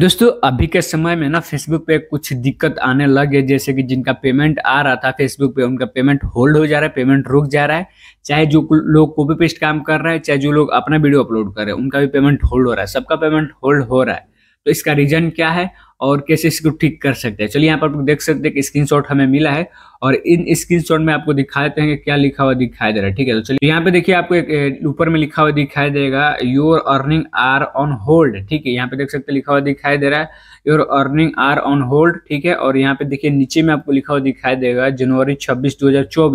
दोस्तों अभी के समय में ना फेसबुक पे कुछ दिक्कत आने लग है जैसे कि जिनका पेमेंट आ रहा था फेसबुक पे उनका पेमेंट होल्ड हो जा रहा है पेमेंट रुक जा रहा है चाहे जो लोग कॉपी पेस्ट काम कर रहे हैं चाहे जो लोग अपना वीडियो अपलोड कर रहे हैं उनका भी पेमेंट होल्ड हो रहा है सबका पेमेंट होल्ड हो रहा है तो इसका रीजन क्या है और कैसे इसको ठीक कर सकते हैं चलिए यहाँ पर आप देख सकते हैं कि स्क्रीन हमें मिला है और इन स्क्रीन में आपको दिखा देते हैं कि क्या लिखा हुआ दिखाई दे रहा है ठीक है तो चलिए यहाँ पे देखिए आपको एक ऊपर में लिखा हुआ दिखाई देगा your earning are on hold ठीक है यहाँ पे देख सकते हैं लिखा हुआ दिखाई दे रहा है your earning are on hold ठीक है और यहाँ पे देखिए नीचे में आपको लिखा हुआ दिखाई देगा जनवरी छब्बीस दो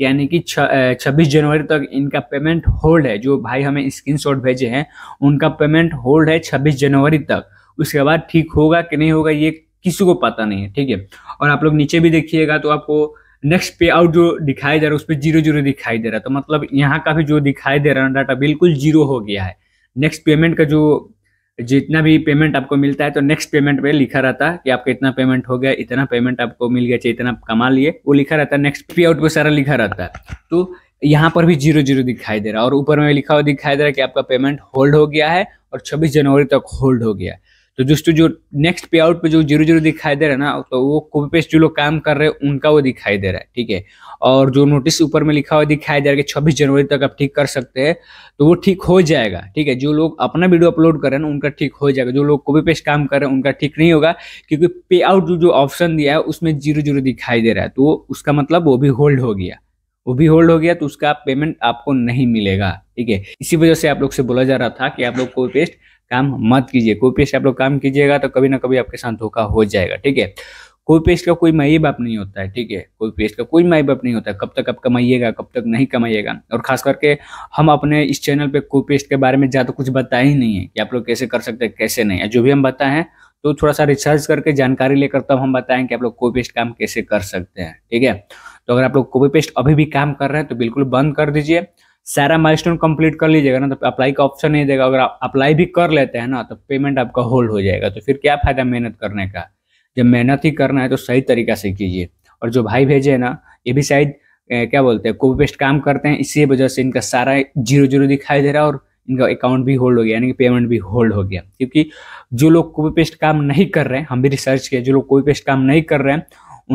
यानी कि छब्बीस जनवरी तक इनका पेमेंट होल्ड है जो भाई हमें शॉट भेजे हैं उनका पेमेंट होल्ड है छब्बीस जनवरी तक उसके बाद ठीक होगा कि नहीं होगा ये किसी को पता नहीं है ठीक है और आप लोग नीचे भी देखिएगा तो आपको नेक्स्ट पे आउट जो दिखाई दे रहा है उस पर जीरो जीरो दिखाई दे रहा है तो मतलब यहाँ का भी जो दिखाई दे रहा है डाटा बिल्कुल जीरो हो गया है नेक्स्ट पेमेंट का जो जितना भी पेमेंट आपको मिलता है तो नेक्स्ट पेमेंट पे लिखा रहता है कि आपका इतना पेमेंट हो गया इतना पेमेंट आपको मिल गया चाहे इतना कमा लिए वो लिखा रहता है नेक्स्ट पे आउट पर सारा लिखा रहता है तो यहाँ पर भी जीरो जीरो दिखाई दे रहा है और ऊपर में लिखा हुआ दिखाई दे रहा है कि आपका पेमेंट होल्ड हो गया है और छब्बीस जनवरी तक होल्ड हो गया है तो दोस्तों जो नेक्स्ट पे आउट पे जो जीरो जीरो दिखाई दे रहा है ना तो वो कॉपी पेस्ट जो लोग काम कर रहे हैं उनका वो दिखाई दे रहा है ठीक है और जो नोटिस ऊपर में लिखा हुआ दिखाई दे रहा है कि छब्बीस जनवरी तक आप ठीक कर सकते हैं तो वो ठीक हो जाएगा ठीक है जो लोग अपना वीडियो अपलोड कर रहे हैं ना उनका ठीक हो जाएगा जो लोग कॉपी पेस्ट काम कर रहे हैं उनका ठीक नहीं होगा क्योंकि पे आउट जो ऑप्शन दिया है उसमें जीरो जीरो दिखाई दे रहा है तो उसका मतलब वो भी होल्ड हो गया वो भी होल्ड हो गया तो उसका पेमेंट आपको नहीं मिलेगा ठीक है इसी वजह से आप लोग से बोला जा रहा था कि आप लोग कॉपी पेस्ट काम मत कीजिए कोई पेस्ट आप लोग काम कीजिएगा तो कभी ना कभी आपके साथ धोखा हो जाएगा ठीक है कोई पेस्ट का कोई माई बाप नहीं होता है ठीक है कोई पेस्ट का कोई माई बाप नहीं होता है कब तक आप कमाइएगा कब तक नहीं कमाइएगा और खास करके हम अपने इस चैनल पे कोई पेस्ट के बारे में ज़्यादा कुछ बताया ही नहीं है कि आप लोग कैसे कर सकते हैं कैसे नहीं जो भी हम बताएं तो थोड़ा सा रिसर्च करके जानकारी लेकर तब हम बताएं कि आप लोग कोई पेस्ट काम कैसे कर सकते हैं ठीक है तो अगर आप लोग कॉपी पेस्ट अभी भी काम कर रहे हैं तो बिल्कुल बंद कर दीजिए सारा माइलस्टोन कंप्लीट कर लीजिएगा ना तो अप्लाई का ऑप्शन नहीं देगा अगर आप अप्लाई भी कर लेते हैं ना तो पेमेंट आपका होल्ड हो जाएगा तो फिर क्या फ़ायदा मेहनत करने का जब मेहनत ही करना है तो सही तरीका से कीजिए और जो भाई भेजे है ना ये भी शायद क्या बोलते हैं कोपी पेस्ट काम करते हैं इसी वजह से इनका सारा जीरो जीरो दिखाई दे रहा है और इनका अकाउंट भी होल्ड हो गया यानी कि पेमेंट भी होल्ड हो गया क्योंकि जो लोग कॉपी पेस्ट काम नहीं कर रहे हैं हम भी रिसर्च किए जो लोग कोपी पेस्ट काम नहीं कर रहे हैं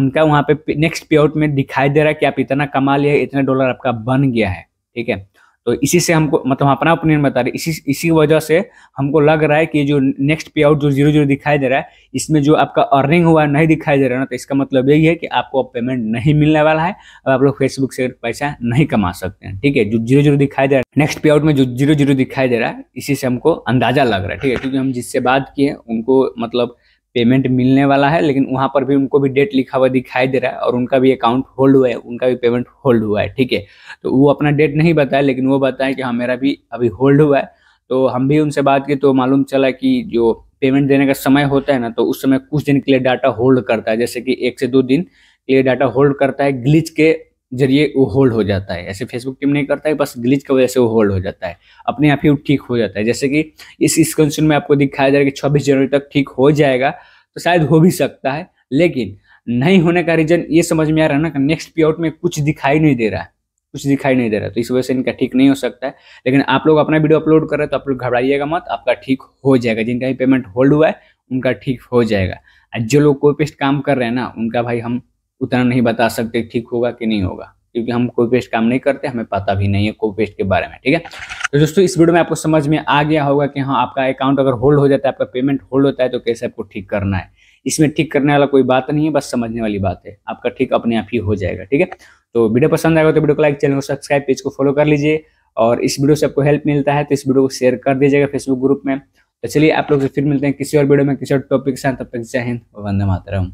उनका वहाँ पे नेक्स्ट पे आउट में दिखाई दे रहा है कि आप इतना कमा लिया इतना डॉलर आपका बन गया है ठीक है तो इसी से हमको मतलब अपना ओपिनियन बता रहे इसी इसी वजह से हमको लग रहा है कि जो नेक्स्ट पे आउट जो जीरो जीरो दिखाई दे रहा है इसमें जो आपका अर्निंग हुआ नहीं दिखाई दे रहा है ना तो इसका मतलब यही है कि आपको अब पेमेंट नहीं मिलने वाला है अब आप लोग फेसबुक से पैसा नहीं कमा सकते हैं ठीक है जो जीरो जीरो दिखाई दे रहा है नेक्स्ट पे आउट में जो जीरो जीरो दिखाई दे रहा है इसी से हमको अंदाजा लग रहा है ठीक है क्योंकि हम जिससे बात किए उनको मतलब पेमेंट मिलने वाला है लेकिन वहाँ पर भी उनको भी डेट लिखा हुआ दिखाई दे रहा है और उनका भी अकाउंट होल्ड हुआ है उनका भी पेमेंट होल्ड हुआ है ठीक है तो वो अपना डेट नहीं बताया लेकिन वो बताया कि हाँ मेरा भी अभी होल्ड हुआ है तो हम भी उनसे बात की तो मालूम चला कि जो पेमेंट देने का समय होता है ना तो उस समय कुछ दिन के लिए डाटा होल्ड करता है जैसे कि एक से दो दिन के लिए डाटा होल्ड करता है ग्लिच के जरिए वो होल्ड हो जाता है ऐसे फेसबुक टीम नहीं करता है बस ग्लिच की वजह से वो होल्ड हो जाता है अपने आप ही वो ठीक हो जाता है जैसे कि इस स्क्रीनशॉट में आपको दिखाया जा रहा है कि छब्बीस जनवरी तक ठीक हो जाएगा तो शायद हो भी सकता है लेकिन नहीं होने का रीजन ये समझ में आ रहा है ना कि नेक्स्ट पे आउट में कुछ दिखाई नहीं दे रहा है कुछ दिखाई नहीं दे रहा तो इस वजह से इनका ठीक नहीं हो सकता है लेकिन आप लोग अपना वीडियो अपलोड कर रहे हैं तो आप लोग घबराइएगा मत आपका ठीक हो जाएगा जिनका भी पेमेंट होल्ड हुआ है उनका ठीक हो जाएगा जो लोग कोई पेस्ट काम कर रहे हैं ना उनका भाई हम उतना नहीं बता सकते ठीक होगा कि नहीं होगा क्योंकि हम कोई पेस्ट काम नहीं करते हमें पता भी नहीं है कोई पेस्ट के बारे में ठीक है तो दोस्तों इस वीडियो में आपको समझ में आ गया होगा कि हाँ आपका अकाउंट अगर होल्ड हो जाता है आपका पेमेंट होल्ड होता है तो कैसे आपको ठीक करना है इसमें ठीक करने वाला कोई बात नहीं है बस समझने वाली बात है आपका ठीक अपने आप ही हो जाएगा ठीक है तो वीडियो पसंद आएगा तो वीडियो को लाइक चैनल को सब्सक्राइब पेज को फॉलो कर लीजिए और इस वीडियो से आपको हेल्प मिलता है तो इस वीडियो को शेयर कर दीजिएगा फेसबुक ग्रुप में तो चलिए आप लोग से फिर मिलते हैं किसी और वीडियो में किसी और टॉपिक के साथ तब तक जय हिंद वंदे मातरम